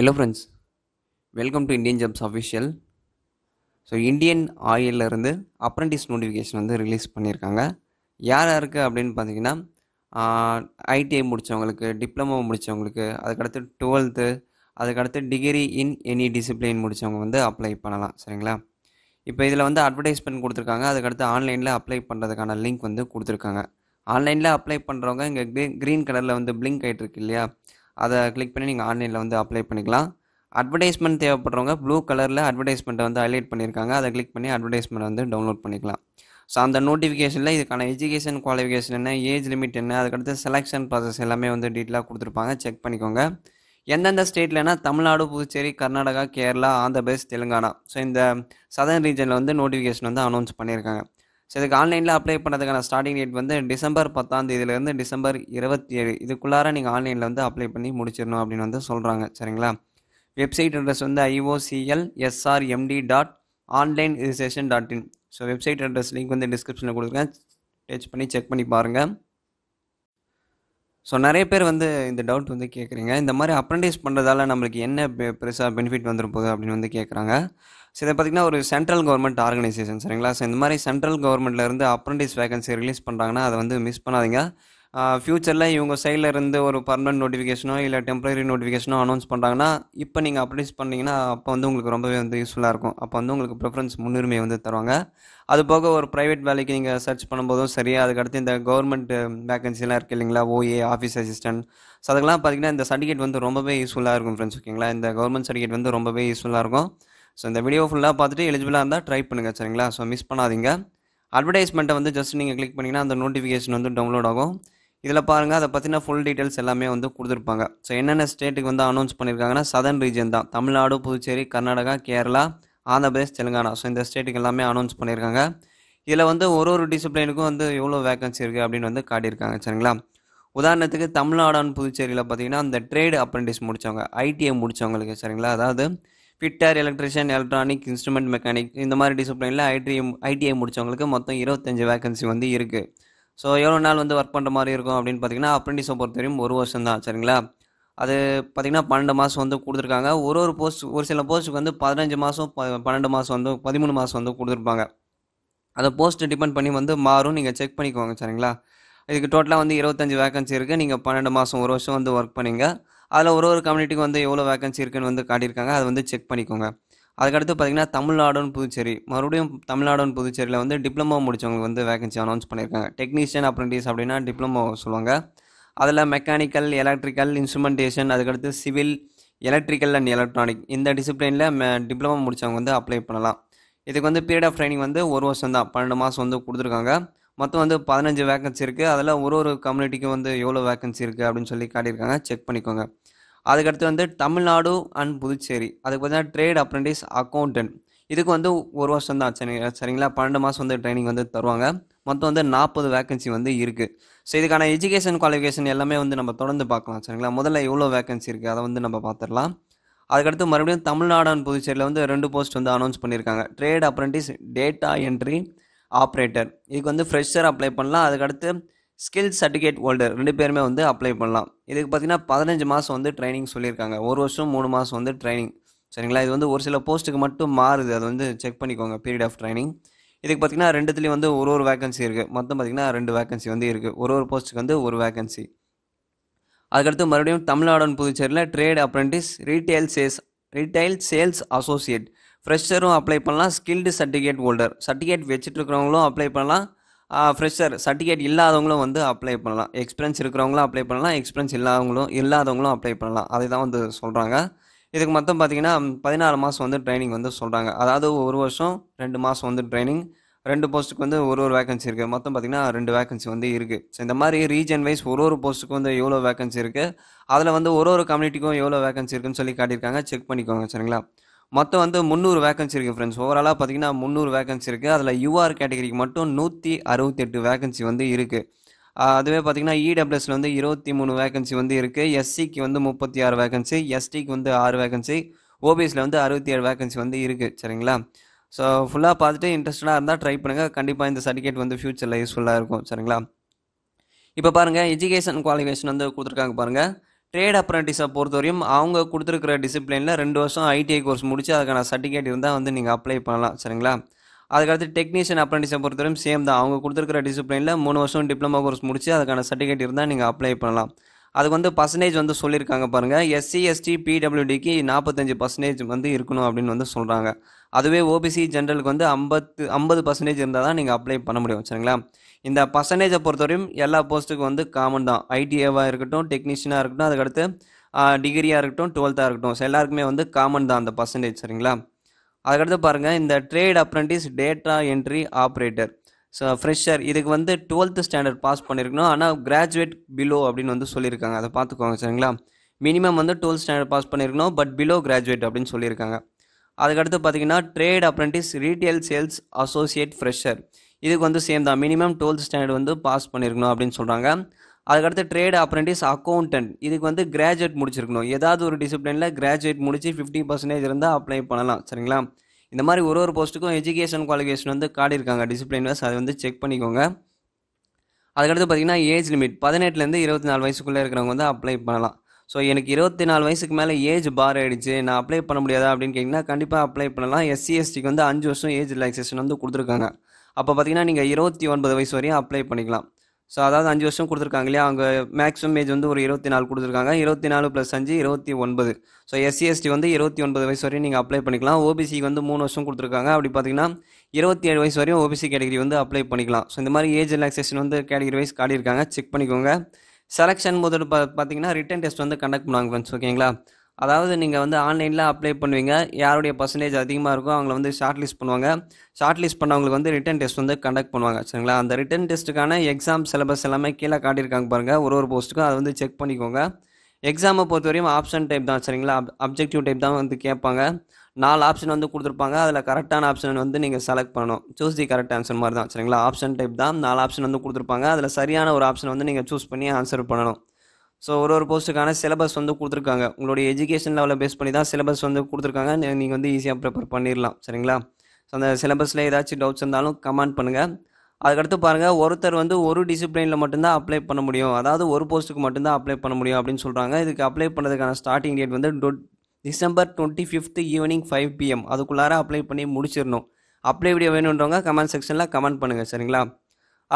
hello friends welcome to Indian jobs official so Indian ஆயிலிருந்து apprentice notification வந்து release பண்ணியிருக்காங்க யார் யாருக்கு அப்படின்னு பார்த்தீங்கன்னா ஐடிஐ முடித்தவங்களுக்கு டிப்ளமோ முடித்தவங்களுக்கு அதுக்கடுத்து டுவெல்த்து அதுக்கடுத்து டிகிரி இன் எனி டிசிப்ளின் முடித்தவங்க வந்து அப்ளை பண்ணலாம் சரிங்களா இப்போ இதில் வந்து அட்வர்டைஸ்மெண்ட் கொடுத்துருக்காங்க அதுக்கடுத்து ஆன்லைனில் அப்ளை பண்ணுறதுக்கான லிங்க் வந்து கொடுத்துருக்காங்க ஆன்லைனில் அப்ளை பண்ணுறவங்க இங்கே க்ரீன் கலரில் வந்து பிளிங்க் ஆகிட்டு இருக்கு இல்லையா அதை கிளிக் பண்ணி நீங்கள் ஆன்லைனில் வந்து அப்ளை பண்ணிக்கலாம் அட்வர்டைஸ்மெண்ட் தேவைப்படுறவங்க ப்ளூ கலரில் அட்வர்டைஸ்மெண்ட்டை வந்து ஹைலைட் பண்ணியிருக்காங்க அதை கிளிக் பண்ணி அட்வர்டைஸ்மெண்ட் வந்து டவுன்லோட் பண்ணிக்கலாம் ஸோ அந்த நோட்டிஃபிகேஷனில் இதுக்கான எஜுகேஷன் குவாலிஃபிகேஷன் என்ன ஏஜ் லிமிட் என்ன அதுக்கடுத்து செலெக்ஷன் ப்ராசஸ் எல்லாமே வந்து டீட்டெயிலாக கொடுத்துருப்பாங்க செக் பண்ணிக்கோங்க எந்தெந்த ஸ்டேட்லனா தமிழ்நாடு புதுச்சேரி கர்நாடகா கேரளா ஆந்திர தெலுங்கானா ஸோ இந்த சதர்ன் ரீஜனில் வந்து நோட்டிஃபிகேஷன் வந்து அனௌன்ஸ் பண்ணியிருக்காங்க ஸோ இதுக்கு ஆன்லைனில் அப்ளை பண்ணுறதுக்கான ஸ்டார்டிங் டேட் வந்து டிசம்பர் பத்தாம் தேதியிலேருந்து டிசம்பர் இருபத்தி ஏழு இதுக்குள்ளார நீங்கள் ஆன்லைனில் வந்து அப்ளை பண்ணி முடிச்சிடணும் அப்படின்னு வந்து சொல்கிறாங்க சரிங்களா வெப்சைட் அட்ரஸ் வந்து IOCL SRMT dot online registration dot in so website address link வந்து டிஸ்கிரிப்ஷனில் கொடுக்குறேன் டச் பண்ணி செக் பண்ணி பாருங்கள் ஸோ நிறைய பேர் வந்து இந்த டவுட் வந்து கேட்குறீங்க இந்த மாதிரி அப்ரண்டைஸ் பண்ணுறதால நம்மளுக்கு என்ன பெருசாக பெனிஃபிட் வந்துரு அப்படின்னு வந்து கேட்குறாங்க ஸோ இதை பார்த்திங்கன்னா ஒரு சென்ட்ரல் கவர்மெண்ட் ஆர்கனைசேஷன் சரிங்களா ஸோ இந்த மாதிரி சென்ட்ரல் கவர்மெண்ட்லேருந்து அப்ரண்டைஸ் வேகன்சி ரிலீஸ் பண்ணுறாங்கன்னா அதை வந்து மிஸ் பண்ணாதீங்க ஃப்யூச்சரில் இவங்க சைடில் இருந்து ஒரு பர்மனன்ட் நோட்டிஃபிகேஷனோ இல்லை டெம்பரரி நோட்டிஃபிகேஷனோ அனௌன்ஸ் பண்ணுறாங்கன்னா இப்போ நீங்கள் அப்ளைஸ் பண்ணிங்கன்னா அப்போ வந்து உங்களுக்கு ரொம்பவே வந்து யூஸ்ஃபுல்லாக இருக்கும் அப்போ வந்து உங்களுக்கு ப்ரிஃபரன்ஸ் முன்னுரிமை வந்து தருவாங்க அது போக ஒரு ப்ரைவேட் வேலைக்கு நீங்கள் சர்ச் பண்ணும்போதும் சரி அதுக்கடுத்து இந்த கவர்மெண்ட் வேகன்சிலாம் இருக்குது இல்லைங்களா ஓஏ ஆஃபீஸ் அசிஸ்டன்ட் ஸோ அதுக்கெல்லாம் பார்த்தீங்கன்னா இந்த சர்டிஃபிகேட் வந்து ரொம்பவே யூஸ்ஃபுல்லாக இருக்கும் ஃப்ரெண்ட்ஸ் ஓகேங்களா இந்த கவர்மெண்ட் சர்டிஃபிகேட் வந்து ரொம்பவே யூஸ்ஃபுல்லாக இருக்கும் ஸோ இந்த வீடியோ ஃபுல்லாக பார்த்துட்டு எலிஜிபிளாக இருந்தால் ட்ரை பண்ணுங்கள் சரிங்களா ஸோ மிஸ் பண்ணாதீங்க அட்வர்டைஸ்மெண்ட்டை வந்து ஜஸ்ட் நீங்கள் கிளிக் பண்ணிங்கன்னா அந்த நோட்டிஃபிகேஷன் வந்து டவுன்லோட் ஆகும் இதில் பாருங்கள் அதை பற்றின ஃபுல் டீட்டெயில்ஸ் எல்லாமே வந்து கொடுத்துருப்பாங்க ஸோ என்னென்ன ஸ்டேட்டுக்கு வந்து அனௌன்ஸ் பண்ணியிருக்காங்கன்னா சதன் ரீஜன் தான் தமிழ்நாடு புதுச்சேரி கர்நாடகா கேரளா ஆந்திர பிரதேஷ் தெலுங்கானா ஸோ இந்த ஸ்டேட்டுக்கு எல்லாமே அனௌன்ஸ் பண்ணியிருக்காங்க இதில் வந்து ஒரு ஒரு டிசிப்ளினுக்கும் வந்து எவ்வளோ வேகன்சி இருக்குது அப்படின்னு வந்து காட்டியிருக்காங்க சரிங்களா உதாரணத்துக்கு தமிழ்நாடான் புதுச்சேரியில் பார்த்தீங்கன்னா அந்த ட்ரேடு அப்ரெண்டிஸ் முடித்தவங்க ஐடிஐ முடித்தவங்களுக்கு சரிங்களா அதாவது fitter electrician electronic instrument mechanic இந்த மாதிரி டிசிப்ளினில் ஐடிஐ ஐடிஐ முடித்தவங்களுக்கு மொத்தம் இருபத்தஞ்சி வேகன்சி வந்து இருக்குது ஸோ எவ்வளோ நாள் வந்து ஒர்க் பண்ணுற மாதிரி இருக்கும் அப்படின்னு பார்த்தீங்கன்னா அப்ரெண்டிஸை பொறுத்த வரையும் ஒரு வருஷம் தான் சரிங்களா அது பார்த்திங்கன்னா பன்னெண்டு மாதம் வந்து கொடுத்துருக்காங்க ஒரு ஒரு போஸ்ட் ஒரு சில போஸ்ட்டுக்கு வந்து பதினஞ்சு மாதம் ப பன்னெண்டு மாதம் வந்து பதிமூணு மாதம் வந்து கொடுத்துருப்பாங்க அந்த போஸ்ட்டு டிபெண்ட் பண்ணி வந்து மாறும் நீங்கள் செக் பண்ணிக்கோங்க சரிங்களா இதுக்கு டோட்டலாக வந்து இருபத்தஞ்சி வேகன்சி இருக்குது நீங்கள் பன்னெண்டு மாதம் ஒரு வருஷம் வந்து ஒர்க் பண்ணிங்க அதில் ஒரு ஒரு கம்யூனிட்டிக்கு வந்து எவ்வளோ வேகன்சி இருக்குன்னு வந்து காட்டியிருக்காங்க அதை வந்து செக் பண்ணிக்கோங்க அதுக்கடுத்து பார்த்திங்கன்னா தமிழ்நாடுன்னு புதுச்சேரி மறுபடியும் தமிழ்நாடுன்னு புதுச்சேரியில் வந்து டிப்ளமோ முடித்தவங்க வந்து வேகன்சி அனௌன்ஸ் பண்ணியிருக்காங்க டெக்னீஷியன் அப்ரெண்டிஸ் அப்படின்னா டிப்ளமோ சொல்லுவாங்க அதில் மெக்கானிக்கல் எலக்ட்ரிக்கல் இன்ஸ்ட்ருமெண்டேஷன் அதுக்கடுத்து சிவில் எலக்ட்ரிக்கல் அண்ட் எலக்ட்ரானிக் இந்த டிசிப்ளினில் டிப்ளமோ முடித்தவங்க வந்து அப்ளை பண்ணலாம் இதுக்கு வந்து பீரியட் ஆஃப் ட்ரைனிங் வந்து ஒரு வருஷம் தான் பன்னெண்டு மாதம் வந்து கொடுத்துருக்காங்க மொத்தம் வந்து பதினஞ்சு வேக்கன்சி இருக்குது அதில் ஒரு ஒரு கம்யூனிட்டிக்கும் வந்து எவ்வளோ வேக்கன்சி இருக்குது அப்படின்னு சொல்லி காட்டியிருக்காங்க செக் பண்ணிக்கோங்க அதுக்கடுத்து வந்து தமிழ்நாடு அண்ட் புதுச்சேரி அதுக்கு பார்த்தீங்கன்னா ட்ரேட் அப்ரெண்டிஸ் அக்கௌண்டன்ட் இதுக்கு வந்து ஒரு வருஷம் தான் சரி சரிங்களா பன்னெண்டு மாதம் வந்து ட்ரைனிங் வந்து தருவாங்க மொத்தம் வந்து நாற்பது வேகன்சி வந்து இருக்குது ஸோ இதுக்கான எஜுகேஷன் குவாலிஃபிகேஷன் எல்லாமே வந்து நம்ம தொடர்ந்து பார்க்கலாம் சரிங்களா முதல்ல எவ்வளோ வேகன்சி இருக்குது அதை வந்து நம்ம பார்த்துடலாம் அதுக்கடுத்து மறுபடியும் தமிழ்நாடு அண்ட் புதுச்சேரியில் வந்து ரெண்டு போஸ்ட் வந்து அனௌன்ஸ் பண்ணியிருக்காங்க trade apprentice data entry operator இதுக்கு வந்து ஃப்ரெஷர் அப்ளை பண்ணலாம் அதுக்கடுத்து ஸ்கில் சர்டிஃபிகேட் ஹோல்டர் ரெண்டு பேருமே வந்து அப்ளை பண்ணலாம் இதுக்கு பார்த்தீங்கன்னா பதினஞ்சு மாதம் வந்து ட்ரைனிங் சொல்லியிருக்காங்க ஒரு வருஷம் மூணு மாதம் வந்து ட்ரைனிங் சரிங்களா இது வந்து ஒரு சில போஸ்ட்டுக்கு மட்டும் மாறுது அது வந்து செக் பண்ணிக்கோங்க பீரியட் ஆஃப் ட்ரைனிங் இதுக்கு பார்த்தீங்கன்னா ரெண்டுத்துலேயும் வந்து ஒரு ஒரு வேகன்சி இருக்குது மொத்தம் பார்த்திங்கன்னா ரெண்டு வேகன்சி வந்து இருக்குது ஒரு ஒரு போஸ்ட்டுக்கு வந்து ஒரு வேகன்சி அதுக்கடுத்து மறுபடியும் தமிழ்நாடு புதுச்சேரியில் trade apprentice retail sales retail sales associate ஃப்ரெஷரும் அப்ளை பண்ணலாம் ஸ்கில்டு சர்டிஃபிகேட் ஹோல்டர் சர்டிஃபிகேட் வச்சுட்டு இருக்கிறவங்களும் அப்ளை பண்ணலாம் ஃப்ரெஷர் சர்டிஃபிகேட் இல்லாதவங்களும் வந்து அப்ளை பண்ணலாம் எக்ஸ்பீரியன்ஸ் இருக்கிறவங்களும் அப்ளை பண்ணலாம் எக்ஸ்பீரியன்ஸ் இல்லாதவங்களும் இல்லாதவங்களும் அப்ளை பண்ணலாம் அதை தான் வந்து சொல்கிறாங்க இதுக்கு மொத்தம் பார்த்திங்கன்னா பதினாறு மாதம் வந்து ட்ரைனிங் வந்து சொல்கிறாங்க அதாவது ஒரு வருஷம் ரெண்டு மாதம் வந்து ட்ரைனிங் ரெண்டு போஸ்ட்டுக்கு வந்து ஒரு ஒரு வேகன்சி இருக்குது மொத்தம் பார்த்திங்கன்னா ரெண்டு வேகன்சி வந்து இருக்குது ஸோ இந்த மாதிரி ரீஜன் வைஸ் ஒரு ஒரு போஸ்ட்டுக்கு வந்து எவ்வளோ வேகன்சி இருக்குது அதில் வந்து ஒரு ஒரு கம்யூனிட்டிக்கும் எவ்வளோ வேகன்சி இருக்குன்னு சொல்லி காட்டியிருக்காங்க செக் பண்ணிக்கோங்க சரிங்களா மொத்தம் வந்து முந்நூறு வேகன்சி இருக்குது ஃப்ரெண்ட்ஸ் ஓவராலாக பார்த்தீங்கன்னா முந்நூறு வேகன்சி இருக்குது அதில் யூஆர் கேட்டகரிக்கு மட்டும் நூற்றி அறுபத்தெட்டு வேகன்சி வந்து இருக்குது அதுவே பார்த்திங்கன்னா இடபிள்யூஎஸில் e வந்து இருபத்தி மூணு வேகன்சி வந்து இருக்குது எஸ்சிக்கு வந்து முப்பத்தி ஆறு வேகன்சி எஸ்டிக்கு வந்து ஆறு வேகன்சி ஓபிஎஸில் வந்து அறுபத்தி ஏழு வேகன்சி வந்து இருக்குது சரிங்களா ஸோ ஃபுல்லாக பார்த்துட்டு இன்ட்ரெஸ்டடாக இருந்தால் ட்ரை பண்ணுங்கள் கண்டிப்பாக இந்த சர்டிஃபிகேட் வந்து ஃப்யூச்சரில் யூஸ்ஃபுல்லாக இருக்கும் சரிங்களா இப்போ பாருங்கள் எஜுகேஷன் குவாலிஃபிகேஷன் வந்து கொடுத்துருக்காங்க பாருங்கள் ட்ரேட் அப்ரண்டிஸை பொறுத்தவரையும் அவங்க கொடுத்துருக்குற டிசிப்ளினில் ரெண்டு வருஷம் ஐடிஐ கோர்ஸ் முடித்து அதுக்கான சர்டிஃபிகேட் இருந்தால் வந்து நீங்கள் அப்ளை பண்ணலாம் சரிங்களா அதுக்கடுத்து டெக்னீஷியன் அப்ரண்டிஸை பொறுத்தவரையும் சேம் தான் அவங்க கொடுத்துருக்குற டிசிப்ளினில் மூணு வருஷம் டிப்ளமா கோர்ஸ் முடித்து அதுக்கான சர்டிஃபிகேட் இருந்தால் நீங்கள் அப்ளை பண்ணலாம் அதுக்கு வந்து பர்சன்டேஜ் வந்து சொல்லியிருக்காங்க பாருங்கள் எஸ்சி எஸ்டி பிடபிள்யூடிக்கு நாற்பத்தஞ்சு பர்சன்டேஜ் வந்து இருக்கணும் அப்படின்னு வந்து சொல்கிறாங்க அதுவே ஓபிசி ஜென்ரலுக்கு வந்து ஐம்பத்து ஐம்பது பர்சன்டேஜ் இருந்தால் தான் நீங்கள் அப்ளை பண்ண முடியும் சரிங்களா இந்த பர்சன்டேஜை பொறுத்தவரையும் எல்லா போஸ்ட்டுக்கும் வந்து காமன் தான் ஐடிஏவாக இருக்கட்டும் டெக்னீஷியனாக இருக்கட்டும் அதுக்கடுத்து டிகிரியாக இருக்கட்டும் டுவெல்த்தாக இருக்கட்டும் எல்லாருக்குமே வந்து காமன் தான் அந்த பர்சன்டேஜ் சரிங்களா அதுக்கடுத்து பாருங்கள் இந்த trade apprentice data entry operator so fresher இதுக்கு வந்து டுவெல்த்து ஸ்டாண்டர்ட் பாஸ் பண்ணியிருக்கணும் ஆனால் கிராஜுவேட் பிலோ அப்படின்னு வந்து சொல்லியிருக்காங்க அதை பார்த்துக்கோங்க சரிங்களா மினிமம் வந்து டுவெல்த் ஸ்டாண்டர்ட் பாஸ் பண்ணியிருக்கணும் பட் பிலோ கிராஜுவேட் அப்படின்னு சொல்லியிருக்காங்க அதுக்கடுத்து பார்த்தீங்கன்னா trade apprentice retail sales associate fresher இதுக்கு வந்து சேம் தான் மினிமம் டுவெல்த் ஸ்டாண்டர்ட் வந்து பாஸ் பண்ணியிருக்கணும் அப்படின்னு சொல்கிறாங்க அதுக்கடுத்து ட்ரேட் அப்ரெண்டிஸ் அக்கௌண்டன்ட் இதுக்கு வந்து கிராஜுவேட் முடிச்சிருக்கணும் ஏதாவது ஒரு டிசிப்ளினில் கிராஜுவேட் முடிச்சு ஃபிஃப்டி பர்சன்டேஜ் இருந்தால் அப்ளை பண்ணலாம் சரிங்களா இந்த மாதிரி ஒரு ஒரு போஸ்ட்டுக்கும் எஜுகேஷன் குவாலிஃபிகேஷன் வந்து காட்டியிருக்காங்க டிசிப்ளின் வைஸ் அதை வந்து செக் பண்ணிக்கோங்க அதுக்கடுத்து பார்த்திங்கன்னா ஏஜ் லிமிட் பதினெட்டுலேருந்து இருபத்தி நாலு வயசுக்குள்ளே இருக்கிறவங்க வந்து அப்ளை பண்ணலாம் ஸோ எனக்கு இருபத்தி நாலு வயசுக்கு மேலே ஏஜ் பார் ஆகிடுச்சு நான் அப்ளை பண்ண முடியாதா அப்படின்னு கேட்டிங்கன்னா கண்டிப்பாக அப்ளை பண்ணலாம் எஸ்சி எஸ்டிக்கு வந்து அஞ்சு வருஷம் ஏஜ் ரிலாக்ஸேஷன் வந்து கொடுத்துருக்காங்க அப்போ பார்த்திங்கன்னா நீங்கள் இருபத்தி ஒன்பது வயசு வரையும் அப்ளை பண்ணிக்கலாம் ஸோ அதாவது அஞ்சு வருஷம் கொடுத்துருக்காங்க இல்லையா அவங்க மேக்ஸிமம் ஏஜ் வந்து ஒரு இருபத்தி நாலு கொடுத்துருக்காங்க இருபத்தி நாலு ப்ளஸ் அஞ்சு இருபத்தி ஒன்பது ஸோ எஸ்சிஎஸ்டி வந்து இருபத்தி ஒன்பது வயசு வரையும் நீங்கள் அப்ளை பண்ணிக்கலாம் ஓபிசிக்கு வந்து மூணு வருஷம் கொடுத்துருக்காங்க அப்படி பார்த்தீங்கன்னா இருபத்தி ஏழு வயசு வரையும் ஓபிசி கேட்டகரி வந்து அப்ளை பண்ணிக்கலாம் ஸோ இந்த மாதிரி ஏஜ் ரிலாக்ஸேஷன் வந்து கேட்டகரி வைஸ் காட்டியிருக்காங்க செக் பண்ணிக்கோங்க செலெக்ஷன் போது பார்த்தீங்கன்னா ரிட்டன் டெஸ்ட் வந்து கண்டக்ட் பண்ணுவாங்க ஃப்ரெண்ட்ஸ் ஓகேங்களா அதாவது நீங்கள் வந்து ஆன்லைனில் அப்ளை பண்ணுவீங்க யாருடைய பர்சன்டேஜ் அதிகமாக இருக்கோ அவங்கள வந்து ஷார்ட் லிஸ்ட் பண்ணுவாங்க ஷார்ட் லிஸ்ட் பண்ணவங்களுக்கு வந்து ரிட்டன் டெஸ்ட் வந்து கண்டக்ட் பண்ணுவாங்க சரிங்களா அந்த ரிட்டன் டெஸ்ட்டுக்கான எக்ஸாம் சிலபஸ் எல்லாமே கீழே காட்டியிருக்காங்க பாருங்கள் ஒரு ஒரு போஸ்ட்டுக்கும் அதை வந்து செக் பண்ணிக்கோங்க எக்ஸாமை பொறுத்த வரையும் ஆப்ஷன் டைப் தான் சரிங்களா அப்ஜெக்டிவ் டைப் தான் வந்து கேட்பாங்க நாலு ஆப்ஷன் வந்து கொடுத்துருப்பாங்க அதில் கரெக்டான ஆப்ஷன் வந்து நீங்கள் செலக்ட் பண்ணணும் சூஸ் தி கரெக்ட் ஆன்சர் மாதிரி தான் சரிங்களா ஆப்ஷன் டைப் தான் நாலு ஆப்ஷன் வந்து கொடுத்துருப்பாங்க அதில் சரியான ஒரு ஆப்ஷன் வந்து நீங்கள் சூஸ் பண்ணி ஆன்சர் பண்ணணும் ஸோ ஒரு ஒரு போஸ்ட்டுக்கான சிலபஸ் வந்து கொடுத்துருக்காங்க உங்களுடைய எஜுகேஷன் லெவலை பேஸ் பண்ணி தான் சிலபஸ் வந்து கொடுத்துருக்காங்க நீங்கள் வந்து ஈஸியாக ப்ரிப்பேர் பண்ணிடலாம் சரிங்களா ஸோ அந்த சிலபஸில் ஏதாச்சும் டவுட்ஸ் இருந்தாலும் கமெண்ட் பண்ணுங்கள் அதுக்கடுத்து பாருங்கள் ஒருத்தர் வந்து ஒரு டிசிப்ளினில் மட்டும்தான் அப்ளை பண்ண முடியும் அதாவது ஒரு போஸ்ட்டுக்கு மட்டும்தான் அப்ளை பண்ண முடியும் அப்படின்னு சொல்கிறாங்க இதுக்கு அப்ளை பண்ணுறதுக்கான ஸ்டார்டிங் டேட் வந்து December twenty fifth evening five PM அதுக்குள்ளார அப்ளை பண்ணி முடிச்சிடணும் அப்ளை வீடியோ வேணுன்றவங்க கமெண்ட் செக்ஷனில் கமெண்ட் பண்ணுங்கள் சரிங்களா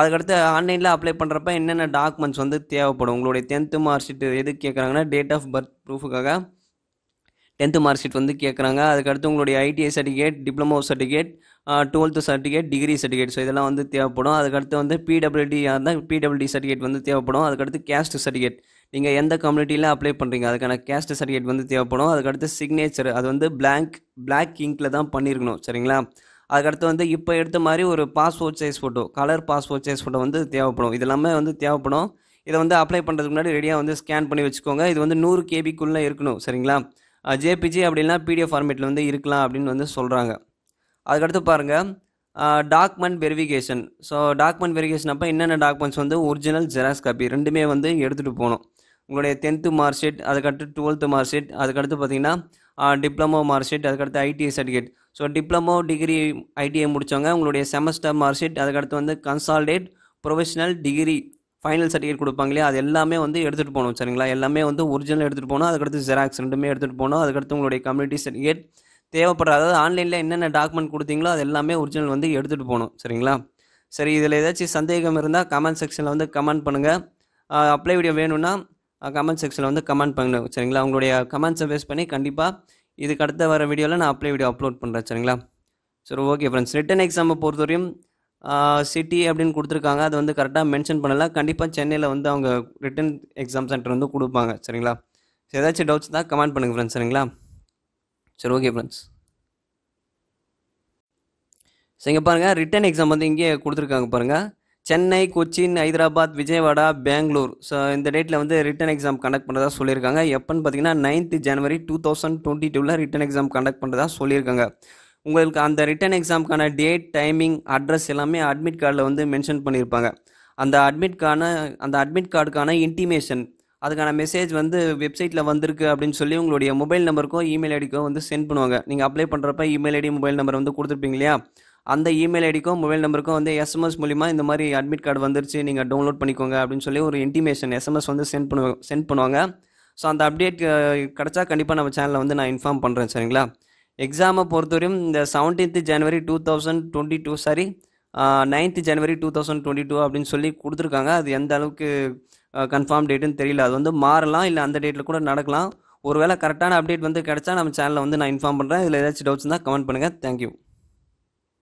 அதுக்கடுத்து ஆன்லைனில் அப்ளை பண்ணுறப்ப என்னென்ன டாக்குமெண்ட்ஸ் வந்து தேவைப்படும் உங்களுடைய டென்த்து மார்க் ஷீட் எது கேட்குறாங்கன்னா டேட் ஆஃப் பர்த் ப்ரூஃபுக்காக டென்த்து மார்க் ஷீட் வந்து கேட்குறாங்க அதுக்கடுத்து உங்களுடைய ITI certificate diploma certificate twelfth certificate degree certificate so இதெல்லாம் வந்து தேவைப்படும் அதுக்கடுத்து வந்து பிடபிள்யூடி இருந்தால் பிடபிள்யூடி சர்டிஃபிகேட் வந்து தேவைப்படும் அதுக்கடுத்து கேஸ்ட் சர்டிஃபிகேட் நீங்கள் எந்த கம்யூனிட்டியில் அப்ளை பண்ணுறீங்க அதுக்கான கேஸ்ட் சர்டிஃபிகேட் வந்து தேவைப்படும் அதுக்கடுத்து சிக்னேச்சர் அது வந்து பிளாங்க் பிளாக் இங்கில் தான் பண்ணியிருக்கணும் சரிங்களா அதுக்கடுத்து வந்து இப்போ எடுத்த மாதிரி ஒரு passport size photo colour passport size photo வந்து தேவைப்படும் இது எல்லாமே வந்து தேவைப்படும் இதை வந்து அப்ளை பண்ணுறதுக்கு முன்னாடி ரெடியாக வந்து ஸ்கேன் பண்ணி வச்சுக்கோங்க இது வந்து நூறு கேபிக்குள்ளே இருக்கணும் சரிங்களா ஜேபிஜி அப்படின்னா பிடிஎஃப் ஃபார்மேட்டில் வந்து இருக்கலாம் அப்படின்னு வந்து சொல்கிறாங்க அதுக்கடுத்து பாருங்கள் document verification so document verification அப்போ என்னென்ன டாக்குமெண்ட்ஸ் வந்து ஒரிஜினல் ஜெராக்ஸ் காப்பி ரெண்டுமே வந்து எடுத்துகிட்டு போகணும் உங்களுடைய டென்த்து மார்க் ஷீட் அதுக்கடுத்து டுவெல்த்து மார்க் ஷீட் அதுக்கடுத்து பார்த்தீங்கன்னா டிப்ளமோ மார்க் ஷீட் அதுக்கடுத்து ITI certificate so diploma degree ITI முடித்தவங்க உங்களுடைய செமஸ்டர் மார்க் ஷீட் அதுக்கடுத்து வந்து consolidated professional degree final certificate கொடுப்பாங்க இல்லையா அது எல்லாமே வந்து எடுத்துகிட்டு போகணும் சரிங்களா எல்லாமே வந்து ஒரிஜினல் எடுத்துகிட்டு போகணும் அதுக்கடுத்து ஜெராக்ஸ் ரெண்டுமே எடுத்துகிட்டு போகணும் அதுக்கடுத்து உங்களுடைய கம்யூனிட்டி சர்டிஃபிகேட் தேவைப்படுற அதாவது ஆன்லைனில் என்னென்ன டாக்குமெண்ட் கொடுத்தீங்களோ அது எல்லாமே ஒரிஜினல் வந்து எடுத்துகிட்டு போகணும் சரிங்களா சரி இதில் ஏதாச்சும் சந்தேகம் இருந்தால் கமெண்ட் செக்ஷனில் வந்து கமெண்ட் பண்ணுங்கள் அப்ளை வீடியோ வேணும்னா கமெண்ட் செக்ஷனில் வந்து கமெண்ட் பண்ணுங்க சரிங்களா உங்களுடைய கமெண்ட்ஸை பேஸ் பண்ணி கண்டிப்பாக இதுக்கு அடுத்த வர வீடியோவில் நான் அப்ளை வீடியோ அப்லோட் பண்ணுறேன் சரிங்களா சரி ஓகே ஃப்ரெண்ட்ஸ் ரிட்டன் எக்ஸாமை பொறுத்தவரையும் சிட்டி அப்படின்னு கொடுத்துருக்காங்க அது வந்து கரெக்டாக மென்ஷன் பண்ணலாம் கண்டிப்பாக சென்னையில் வந்து அவங்க ரிட்டன் எக்ஸாம் சென்டர் வந்து கொடுப்பாங்க சரிங்களா ஏதாச்சும் டவுட்ஸ் தான் கமெண்ட் பண்ணுங்கள் ஃப்ரெண்ட்ஸ் சரிங்களா சரி ஓகே ஃப்ரெண்ட்ஸ் சரிங்க பாருங்கள் ரிட்டன் எக்ஸாம் வந்து இங்கே கொடுத்துருக்காங்க பாருங்கள் சென்னை கொச்சின் ஹைதராபாத் விஜயவாடா பெங்களூர் ஸோ இந்த டேட்டில் வந்து ரிட்டன் எக்ஸாம் கண்டக்ட் பண்ணுறதா சொல்லியிருக்காங்க எப்போன்னு பார்த்தீங்கன்னா ninth January two thousand twenty டூவில் ரிட்டன் எக்ஸாம் கண்டக்ட் பண்ணுறதா சொல்லியிருக்காங்க உங்களுக்கு அந்த ரிட்டன் எக்ஸாமுக்கான டேட் டைமிங் அட்ரஸ் எல்லாமே அட்மிட் கார்டில் வந்து மென்ஷன் பண்ணியிருப்பாங்க அந்த அட்மிட் கார்டான அந்த அட்மிட் கார்டுக்கான இன்டிமேஷன் அதுக்கான மெசேஜ் வந்து வெப்சைட்டில் வந்திருக்கு அப்படின்னு சொல்லி உங்களுடைய மொபைல் நம்பருக்கோ இமெயில் ஐடிக்கோ வந்து சென்ட் பண்ணுவாங்க நீங்கள் அப்ளை பண்ணுறப்ப இமெயில் ஐடி மொபைல் நம்பர் வந்து கொடுத்துருப்பீங்க இல்லையா அந்த இமெயில் ஐடிக்கும் மொபைல் நம்பருக்கும் வந்து எஸ்எம்எஸ் மூலிமா இந்த மாதிரி அட்மிட் கார்டு வந்துருச்சு நீங்கள் டவுன்லோட் பண்ணிக்கோங்க அப்படின்னு சொல்லி ஒரு இன்டிமேஷன் எஸ்எம்எஸ் வந்து சென்ட் பண்ணுவோம் சென்ட் பண்ணுவாங்க ஸோ அந்த அப்டேட் கிடச்சா கண்டிப்பாக நம்ம சேனலில் வந்து நான் இன்ஃபார்ம் பண்ணுறேன் சரிங்களா எக்ஸாமை பொறுத்தவரையும் இந்த seventeenth January two thousand twenty two sorry ninth January two thousand twenty two அப்படின்னு சொல்லி கொடுத்துருக்காங்க அது எந்த அளவுக்கு கன்ஃபார்ம் டேட்டுன்னு தெரியல அது வந்து மாறலாம் இல்லை அந்த டேட்டில் கூட நடக்கலாம் ஒருவேளை கரெக்டான அப்டேட் வந்து கிடச்சா நம்ம சேனலில் வந்து நான் இன்ஃபார்ம் பண்ணுறேன் இதில் ஏதாச்சும் டவுட்ஸ் இருந்தால் கமெண்ட் பண்ணுங்கள் தேங்க்யூ